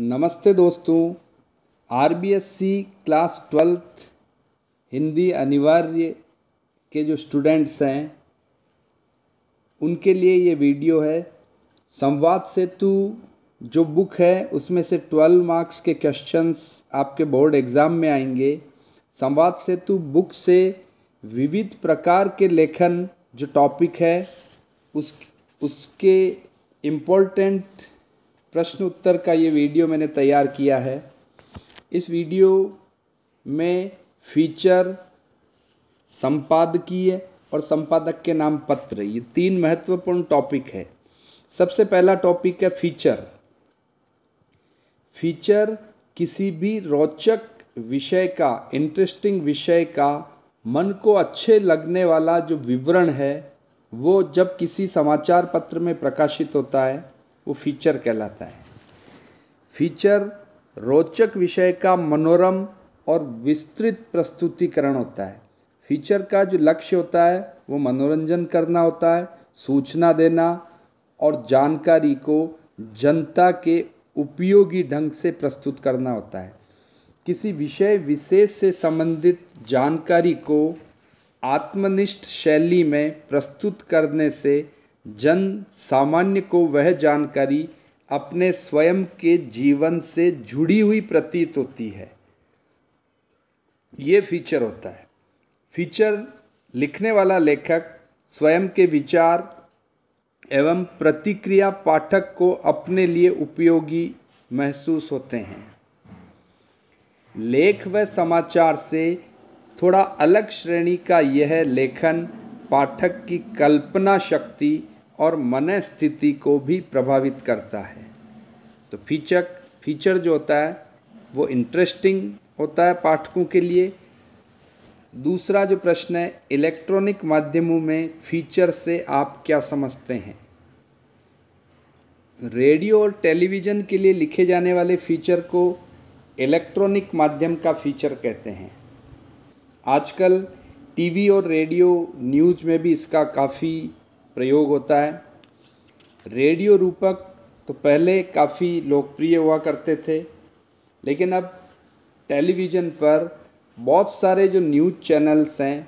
नमस्ते दोस्तों R B S C class twelfth Hindi अनिवार्य के जो स्टूडेंट्स हैं उनके लिए ये वीडियो है संवाद सेतु जो बुक है उसमें से ट्वेल्व मार्क्स के क्वेश्चंस आपके बोर्ड एग्ज़ाम में आएंगे संवाद सेतु बुक से विविध प्रकार के लेखन जो टॉपिक है उस उसके इम्पोर्टेंट प्रश्न उत्तर का ये वीडियो मैंने तैयार किया है इस वीडियो में फीचर संपादकीय और संपादक के नाम पत्र ये तीन महत्वपूर्ण टॉपिक है सबसे पहला टॉपिक है फीचर फीचर किसी भी रोचक विषय का इंटरेस्टिंग विषय का मन को अच्छे लगने वाला जो विवरण है वो जब किसी समाचार पत्र में प्रकाशित होता है वो फीचर कहलाता है फीचर रोचक विषय का मनोरम और विस्तृत प्रस्तुतिकरण होता है फीचर का जो लक्ष्य होता है वो मनोरंजन करना होता है सूचना देना और जानकारी को जनता के उपयोगी ढंग से प्रस्तुत करना होता है किसी विषय विशेष से संबंधित जानकारी को आत्मनिष्ठ शैली में प्रस्तुत करने से जन सामान्य को वह जानकारी अपने स्वयं के जीवन से जुड़ी हुई प्रतीत होती है ये फीचर होता है फीचर लिखने वाला लेखक स्वयं के विचार एवं प्रतिक्रिया पाठक को अपने लिए उपयोगी महसूस होते हैं लेख व समाचार से थोड़ा अलग श्रेणी का यह लेखन पाठक की कल्पना शक्ति और मन स्थिति को भी प्रभावित करता है तो फीचर फीचर जो होता है वो इंटरेस्टिंग होता है पाठकों के लिए दूसरा जो प्रश्न है इलेक्ट्रॉनिक माध्यमों में फीचर से आप क्या समझते हैं रेडियो और टेलीविज़न के लिए लिखे जाने वाले फीचर को इलेक्ट्रॉनिक माध्यम का फीचर कहते हैं आजकल टीवी और रेडियो न्यूज में भी इसका काफ़ी प्रयोग होता है रेडियो रूपक तो पहले काफ़ी लोकप्रिय हुआ करते थे लेकिन अब टेलीविज़न पर बहुत सारे जो न्यूज चैनल्स हैं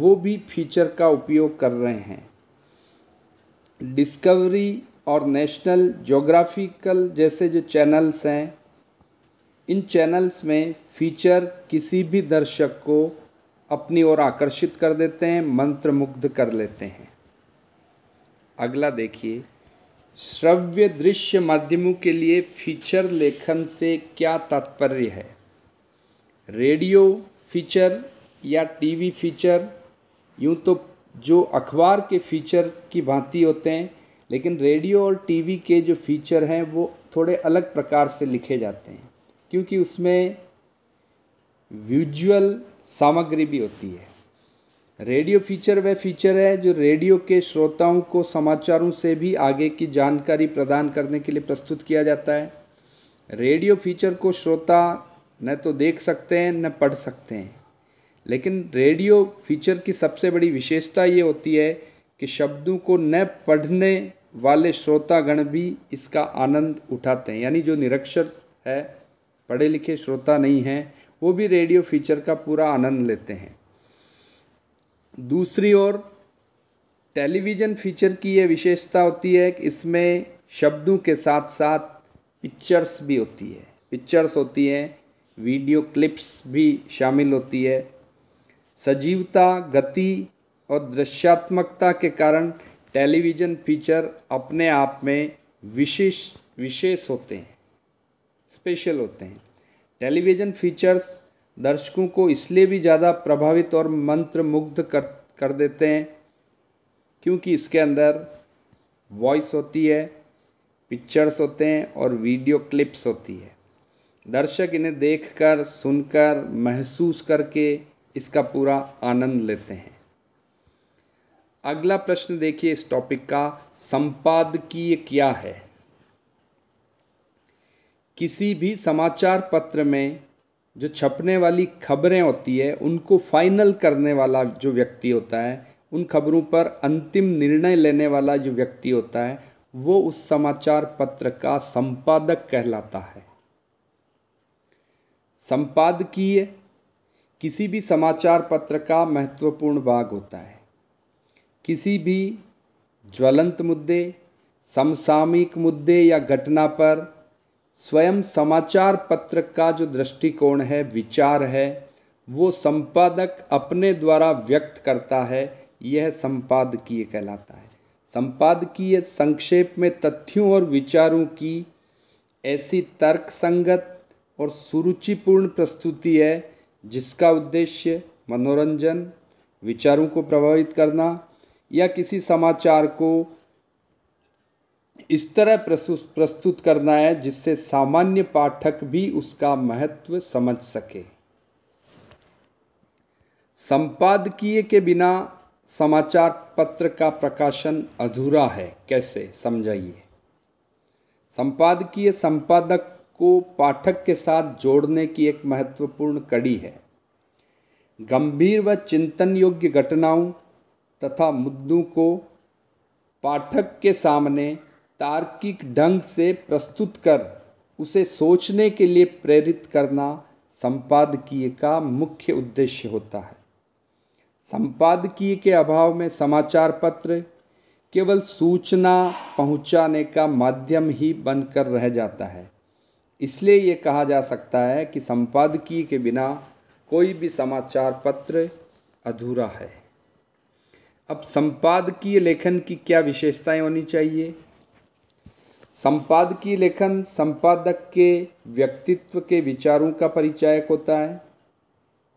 वो भी फीचर का उपयोग कर रहे हैं डिस्कवरी और नेशनल जोग्राफिकल जैसे जो चैनल्स हैं इन चैनल्स में फीचर किसी भी दर्शक को अपनी ओर आकर्षित कर देते हैं मंत्र मुग्ध कर लेते हैं अगला देखिए श्रव्य दृश्य माध्यमों के लिए फीचर लेखन से क्या तात्पर्य है रेडियो फीचर या टीवी फीचर यूँ तो जो अखबार के फीचर की भांति होते हैं लेकिन रेडियो और टीवी के जो फीचर हैं वो थोड़े अलग प्रकार से लिखे जाते हैं क्योंकि उसमें विजुअल सामग्री भी होती है रेडियो फीचर वह फीचर है जो रेडियो के श्रोताओं को समाचारों से भी आगे की जानकारी प्रदान करने के लिए प्रस्तुत किया जाता है रेडियो फीचर को श्रोता न तो देख सकते हैं न पढ़ सकते हैं लेकिन रेडियो फीचर की सबसे बड़ी विशेषता ये होती है कि शब्दों को न पढ़ने वाले श्रोतागण भी इसका आनंद उठाते हैं यानी जो निरक्षर है पढ़े लिखे श्रोता नहीं हैं वो भी रेडियो फीचर का पूरा आनंद लेते हैं दूसरी ओर टेलीविज़न फीचर की ये विशेषता होती है कि इसमें शब्दों के साथ साथ पिक्चर्स भी होती है पिक्चर्स होती हैं वीडियो क्लिप्स भी शामिल होती है सजीवता गति और दृश्यात्मकता के कारण टेलीविज़न फीचर अपने आप में विशेष विशेष होते हैं स्पेशल होते हैं टेलीविज़न फीचर्स दर्शकों को इसलिए भी ज़्यादा प्रभावित और मंत्रमुग्ध कर कर देते हैं क्योंकि इसके अंदर वॉइस होती है पिक्चर्स होते हैं और वीडियो क्लिप्स होती है दर्शक इन्हें देखकर सुनकर महसूस करके इसका पूरा आनंद लेते हैं अगला प्रश्न देखिए इस टॉपिक का संपादकीय क्या है किसी भी समाचार पत्र में जो छपने वाली खबरें होती है उनको फाइनल करने वाला जो व्यक्ति होता है उन खबरों पर अंतिम निर्णय लेने वाला जो व्यक्ति होता है वो उस समाचार पत्र का संपादक कहलाता है संपादकीय किसी भी समाचार पत्र का महत्वपूर्ण भाग होता है किसी भी ज्वलंत मुद्दे समसामयिक मुद्दे या घटना पर स्वयं समाचार पत्र का जो दृष्टिकोण है विचार है वो संपादक अपने द्वारा व्यक्त करता है यह संपादकीय कहलाता है संपादकीय संक्षेप में तथ्यों और विचारों की ऐसी तर्कसंगत और सुरुचिपूर्ण प्रस्तुति है जिसका उद्देश्य मनोरंजन विचारों को प्रभावित करना या किसी समाचार को इस तरह प्रस्तुत करना है जिससे सामान्य पाठक भी उसका महत्व समझ सके संपादकीय के बिना समाचार पत्र का प्रकाशन अधूरा है कैसे समझाइए संपादकीय संपादक को पाठक के साथ जोड़ने की एक महत्वपूर्ण कड़ी है गंभीर व चिंतन योग्य घटनाओं तथा मुद्दों को पाठक के सामने तार्किक ढंग से प्रस्तुत कर उसे सोचने के लिए प्रेरित करना संपादकीय का मुख्य उद्देश्य होता है संपादकीय के अभाव में समाचार पत्र केवल सूचना पहुंचाने का माध्यम ही बनकर रह जाता है इसलिए ये कहा जा सकता है कि संपादकीय के बिना कोई भी समाचार पत्र अधूरा है अब संपादकीय लेखन की क्या विशेषताएं होनी चाहिए संपादकीय लेखन संपादक के व्यक्तित्व के विचारों का परिचायक होता है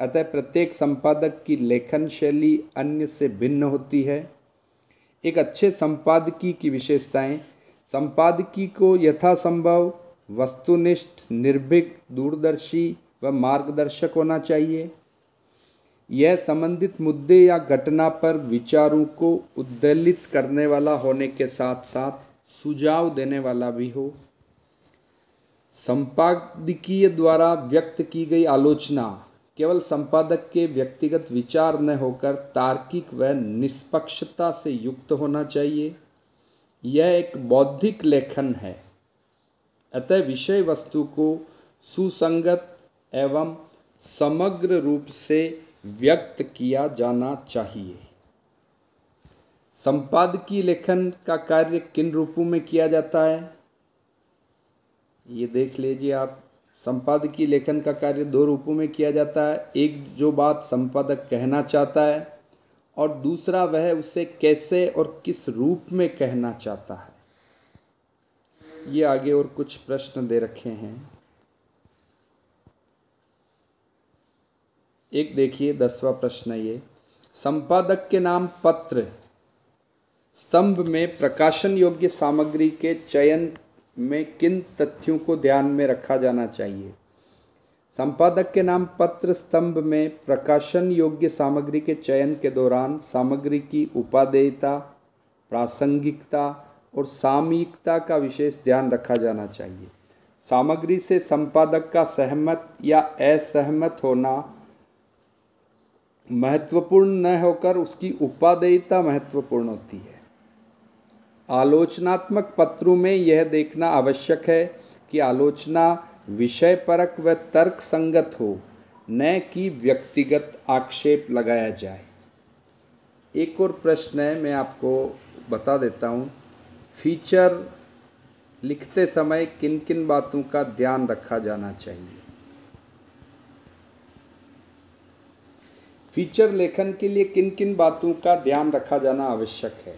अतः प्रत्येक संपादक की लेखन शैली अन्य से भिन्न होती है एक अच्छे संपादकीय की विशेषताएं संपादकीय को यथासंभव वस्तुनिष्ठ निर्भीक दूरदर्शी व मार्गदर्शक होना चाहिए यह संबंधित मुद्दे या घटना पर विचारों को उद्दलित करने वाला होने के साथ साथ सुझाव देने वाला भी हो संपादकीय द्वारा व्यक्त की गई आलोचना केवल संपादक के व्यक्तिगत विचार न होकर तार्किक व निष्पक्षता से युक्त होना चाहिए यह एक बौद्धिक लेखन है अतः विषय वस्तु को सुसंगत एवं समग्र रूप से व्यक्त किया जाना चाहिए संपादकीय लेखन का कार्य किन रूपों में किया जाता है ये देख लीजिए आप संपादकीय लेखन का कार्य दो रूपों में किया जाता है एक जो बात संपादक कहना चाहता है और दूसरा वह उसे कैसे और किस रूप में कहना चाहता है ये आगे और कुछ प्रश्न दे रखे हैं एक देखिए दसवा प्रश्न ये संपादक के नाम पत्र स्तंभ में प्रकाशन योग्य सामग्री के चयन में किन तथ्यों को ध्यान में रखा जाना चाहिए संपादक के नाम पत्र स्तंभ में प्रकाशन योग्य सामग्री के चयन के दौरान सामग्री की उपादेयता प्रासंगिकता और सामयिकता का विशेष ध्यान रखा जाना चाहिए सामग्री से संपादक का सहमत या असहमत होना महत्वपूर्ण न होकर उसकी उपादेयता महत्वपूर्ण होती है आलोचनात्मक पत्रों में यह देखना आवश्यक है कि आलोचना विषय परक व तर्क संगत हो न कि व्यक्तिगत आक्षेप लगाया जाए एक और प्रश्न है मैं आपको बता देता हूँ फीचर लिखते समय किन किन बातों का ध्यान रखा जाना चाहिए फीचर लेखन के लिए किन किन बातों का ध्यान रखा जाना आवश्यक है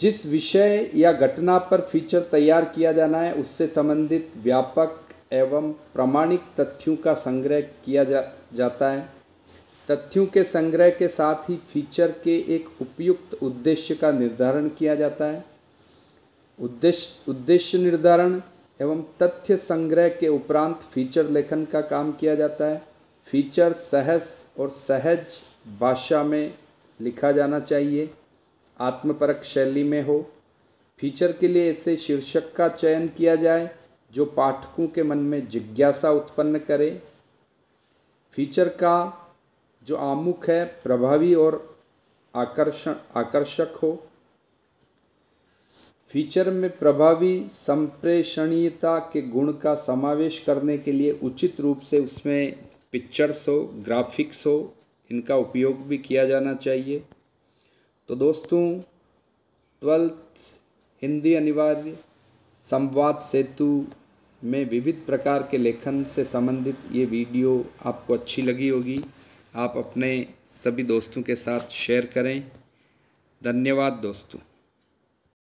जिस विषय या घटना पर फीचर तैयार किया जाना है उससे संबंधित व्यापक एवं प्रामाणिक तथ्यों का संग्रह किया जा, जाता है तथ्यों के संग्रह के साथ ही फीचर के एक उपयुक्त उद्देश्य का निर्धारण किया जाता है उद्देश्य उद्देश्य निर्धारण एवं तथ्य संग्रह के उपरांत फीचर लेखन का काम किया जाता है फीचर सहज और सहज भाषा में लिखा जाना चाहिए आत्मपरक शैली में हो फीचर के लिए ऐसे शीर्षक का चयन किया जाए जो पाठकों के मन में जिज्ञासा उत्पन्न करे फीचर का जो आमुख है प्रभावी और आकर्षण आकर्षक हो फीचर में प्रभावी संप्रेषणीयता के गुण का समावेश करने के लिए उचित रूप से उसमें पिक्चर्स हो ग्राफिक्स हो इनका उपयोग भी किया जाना चाहिए तो दोस्तों ट्वेल्थ हिंदी अनिवार्य संवाद सेतु में विविध प्रकार के लेखन से संबंधित ये वीडियो आपको अच्छी लगी होगी आप अपने सभी दोस्तों के साथ शेयर करें धन्यवाद दोस्तों